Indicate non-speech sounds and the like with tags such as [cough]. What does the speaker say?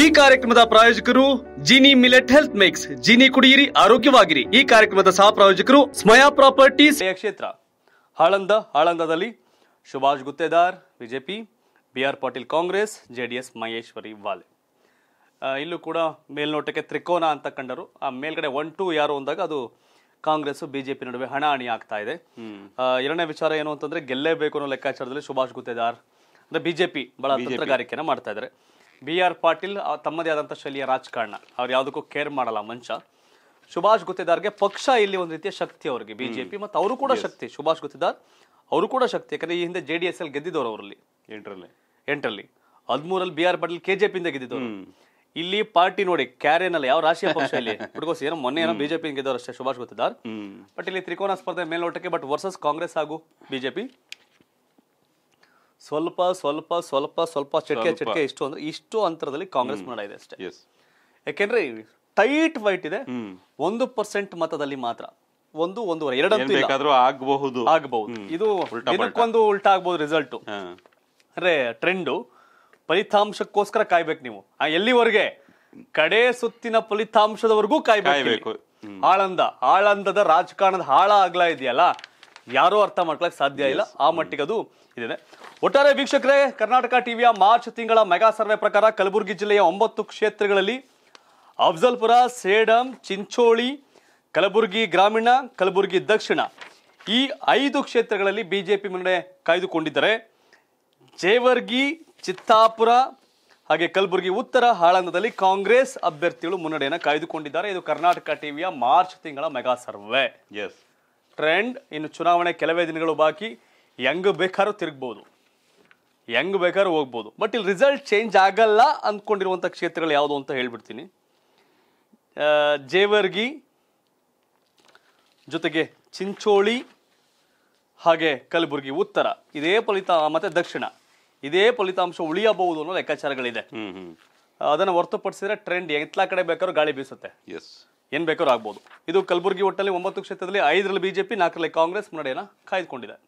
ಈ ಕಾರ್ಯಕ್ರಮದ ಪ್ರಾಯೋಜಕರು Jini millet health mix Jini ಕುಡಿಯಿರಿ ಆರೋಗ್ಯವಾಗಿರಿ ಈ ಕಾರ್ಯಕ್ರಮದ ಸಹ ಪ್ರಾಯೋಜಕರು ಸ್ಮಯಾ ಪ್ರಾಪರ್ಟೀಸ್ ಕ್ಷೇತ್ರ ಆಳಂದ ಆಳಂದದಲ್ಲಿ Subhash Guttedar BJP B R Patil Congress J D S Maheshwari Wale ಇಲ್ಲೂ ಕೂಡ ಮೇಲ್ನೋಟಕ್ಕೆ ತ್ರಿಕೋನ ಅಂತ ಕಂಡರು ಆ ಮೇಲ್ಗಡೆ ಒನ್ ಟು ಯಾರು ಅಂದಾಗ ಅದು ಕಾಂಗ್ರೆಸ್ ಬಿಜೆಪಿ ನಡುವೆ ಹಣಾಹಣಿ ಆಗ್ತಾ ಇದೆ ಎರಡನೇ ವಿಚಾರ ಏನು ಅಂತಂದ್ರೆ ಗೆಲ್ಲೇಬೇಕು ಅನ್ನೋ ಲೆಕ್ಕಾಚಾರದಲ್ಲಿ ಸುಭಾಷ್ ಗುತ್ತೇದಾರ್ ಅಂದ್ರೆ ಬಿಜೆಪಿ ಬಹಳ ತಂತ್ರಗಾರಿಕೆಯನ್ನು ಮಾಡ್ತಾ ಇದ್ದಾರೆ ಬಿ ಆರ್ ಪಾಟೀಲ್ ತಮ್ಮದೇ ಆದಂಥ ಶೈಲಿಯ ರಾಜಕಾರಣ ಅವ್ರು ಯಾವುದಕ್ಕೂ ಕೇರ್ ಮಾಡಲ್ಲ ಮಂಚ ಸುಭಾಷ್ ಗೆ ಪಕ್ಷ ಇಲ್ಲಿ ಒಂದು ರೀತಿಯ ಶಕ್ತಿ ಅವರಿಗೆ ಬಿಜೆಪಿ ಮತ್ತು ಅವರು ಕೂಡ ಶಕ್ತಿ ಸುಭಾಷ್ ಗುತ್ತಿದಾರ್ ಅವರು ಕೂಡ ಶಕ್ತಿ ಯಾಕಂದ್ರೆ ಈ ಹಿಂದೆ ಜೆ ಡಿ ಎಸ್ ಅಲ್ಲಿ ಗೆದ್ದಿದ್ದವರು ಅವರಲ್ಲಿ ಎಂಟರಲ್ಲಿ ಎಂಟರಲ್ಲಿ ಹದಿಮೂರಲ್ಲಿ ಬಿ ಆರ್ ಪಾಟೀಲ್ ಜೆ ಪಿಯಿಂದ ಗೆದ್ದಿದ್ದವರು ಇಲ್ಲಿ ಪಾರ್ಟಿ ನೋಡಿ ಕ್ಯಾರೇನಲ್ಲ ಯಾವ ರಾಷ್ಟ್ರೀಯ ಪಕ್ಷ ಇಲ್ಲಿ [laughs] ಹುಡುಗೋಸ್ ಏನೋ ಮೊನ್ನೆ ಏನೋ ಬಿಜೆಪಿ ಗೆದ್ದವರು ಅಷ್ಟೇ ಸುಭಾಷ್ ಗುತ್ತಿದಾರ್ ಬಟ್ ಇಲ್ಲಿ ತ್ರಿಕೋನ ಸ್ಪರ್ಧೆ ಮೇಲ್ನೋಟಕ್ಕೆ ಬಟ್ ವರ್ಸಸ್ ಕಾಂಗ್ರೆಸ್ ಹಾಗೂ ಬಿಜೆಪಿ ಸ್ವಲ್ಪ ಸ್ವಲ್ಪ ಸ್ವಲ್ಪ ಸ್ವಲ್ಪ ಚಟ್ಕೆ ಚಟ್ಕೆ ಇಷ್ಟು ಅಂದ್ರೆ ಇಷ್ಟು ಅಂತರದಲ್ಲಿ ಕಾಂಗ್ರೆಸ್ ಮುನ್ನಡೆ ಇದೆ ಅಷ್ಟೇ ಯಾಕೆಂದ್ರೆ ಟೈಟ್ ವೈಟ್ ಇದೆ ಒಂದು ಪರ್ಸೆಂಟ್ ಮತದಲ್ಲಿ ಮಾತ್ರ ಒಂದು ಒಂದೂವರೆ ಎರಡಂತೂ ಆಗಬಹುದು ಆಗಬಹುದು ಇದು ಇದಕ್ಕೊಂದು ಉಲ್ಟ ಆಗ್ಬಹುದು ರಿಸಲ್ಟ್ ಅಂದ್ರೆ ಟ್ರೆಂಡು ಫಲಿತಾಂಶಕ್ಕೋಸ್ಕರ ಕಾಯ್ಬೇಕು ನೀವು ಎಲ್ಲಿವರೆಗೆ ಕಡೆ ಸುತ್ತಿನ ಫಲಿತಾಂಶದವರೆಗೂ ಕಾಯ್ಬೇಕು ಆಳಂದ ಆಳಂದದ ರಾಜಕಾರಣದ ಹಾಳ ಆಗ್ಲಾ ಇದೆಯಲ್ಲ ಯಾರೂ ಅರ್ಥ ಮಾಡ್ಕೊಳಕ್ ಸಾಧ್ಯ ಇಲ್ಲ ಆ ಮಟ್ಟಿಗೆ ಅದು ಇದೆ ಒಟ್ಟಾರೆ ವೀಕ್ಷಕರೇ ಕರ್ನಾಟಕ ಟಿವಿಯ ಮಾರ್ಚ್ ತಿಂಗಳ ಮೆಗಾ ಸರ್ವೆ ಪ್ರಕಾರ ಕಲಬುರಗಿ ಜಿಲ್ಲೆಯ ಒಂಬತ್ತು ಕ್ಷೇತ್ರಗಳಲ್ಲಿ ಅಫ್ಜಲ್ಪುರ ಸೇಡಂ ಚಿಂಚೋಳಿ ಕಲಬುರಗಿ ಗ್ರಾಮೀಣ ಕಲಬುರಗಿ ದಕ್ಷಿಣ ಈ ಐದು ಕ್ಷೇತ್ರಗಳಲ್ಲಿ ಬಿ ಜೆ ಪಿ ಮುನ್ನಡೆ ಕಾಯ್ದುಕೊಂಡಿದ್ದಾರೆ ಜೇವರ್ಗಿ ಚಿತ್ತಾಪುರ ಹಾಗೆ ಕಲಬುರಗಿ ಉತ್ತರ ಹಾಳಂಗದಲ್ಲಿ ಕಾಂಗ್ರೆಸ್ ಅಭ್ಯರ್ಥಿಗಳು ಮುನ್ನಡೆಯನ್ನು ಕಾಯ್ದುಕೊಂಡಿದ್ದಾರೆ ಇದು ಕರ್ನಾಟಕ ಟಿವಿಯ ಮಾರ್ಚ್ ತಿಂಗಳ ಮೆಗಾ ಸರ್ವೆ ಎಸ್ ಟ್ರೆಂಡ್ ಇನ್ನು ಚುನಾವಣೆ ಕೆಲವೇ ದಿನಗಳು ಬಾಕಿ ಹೆಂಗ್ ಬೇಕಾದ್ರೂ ತಿರುಗ್ಬೋದು ಹೆಂಗ್ ಬೇಕಾದ್ರೂ ಹೋಗ್ಬೋದು ಬಟ್ ಇಲ್ಲಿ ರಿಸಲ್ಟ್ ಚೇಂಜ್ ಆಗಲ್ಲ ಅಂದ್ಕೊಂಡಿರುವಂಥ ಕ್ಷೇತ್ರಗಳು ಯಾವುದು ಅಂತ ಹೇಳ್ಬಿಡ್ತೀನಿ ಜೇವರ್ಗಿ ಜೊತೆಗೆ ಚಿಂಚೋಳಿ ಹಾಗೆ ಕಲಬುರಗಿ ಉತ್ತರ ಇದೇ ಫಲಿತಾಂಶ ಮತ್ತೆ ದಕ್ಷಿಣ ಇದೇ ಫಲಿತಾಂಶ ಉಳಿಯಬಹುದು ಅನ್ನೋ ಲೆಕ್ಕಾಚಾರಗಳಿದೆ ಅದನ್ನು ಹೊರತುಪಡಿಸಿದ್ರೆ ಟ್ರೆಂಡ್ ಎತ್ಲಾ ಕಡೆ ಬೇಕಾದ್ರೂ ಗಾಳಿ ಬೀಸುತ್ತೆ ಎಸ್ ಏನ್ ಬೇಕಾದ್ರೂ ಆಗ್ಬೋದು ಇದು ಕಲಬುರಗಿ ಒಟ್ಟಲ್ಲಿ ಒಂಬತ್ತು ಕ್ಷೇತ್ರದಲ್ಲಿ ಐದರಲ್ಲಿ ಬಿಜೆಪಿ ನಾಲ್ಕರಲ್ಲಿ ಕಾಂಗ್ರೆಸ್ ಮುನ್ನಡೆಯನ್ನು ಕಾಯ್ದುಕೊಂಡಿದೆ